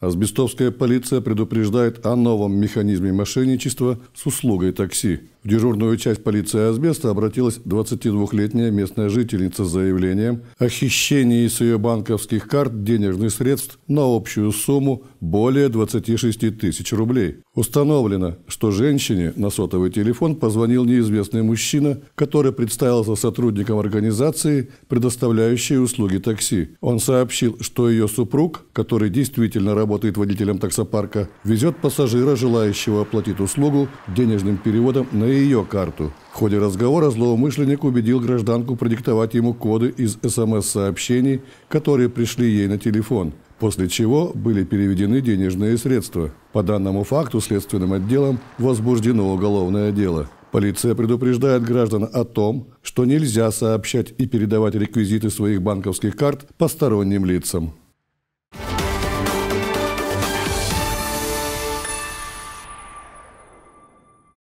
Азбестовская полиция предупреждает о новом механизме мошенничества с услугой такси дежурную часть полиции Азбеста обратилась 22-летняя местная жительница с заявлением о хищении с ее банковских карт денежных средств на общую сумму более 26 тысяч рублей. Установлено, что женщине на сотовый телефон позвонил неизвестный мужчина, который представился сотрудником организации, предоставляющей услуги такси. Он сообщил, что ее супруг, который действительно работает водителем таксопарка, везет пассажира, желающего оплатить услугу денежным переводом на ее карту. В ходе разговора злоумышленник убедил гражданку продиктовать ему коды из СМС-сообщений, которые пришли ей на телефон, после чего были переведены денежные средства. По данному факту следственным отделом возбуждено уголовное дело. Полиция предупреждает граждан о том, что нельзя сообщать и передавать реквизиты своих банковских карт посторонним лицам.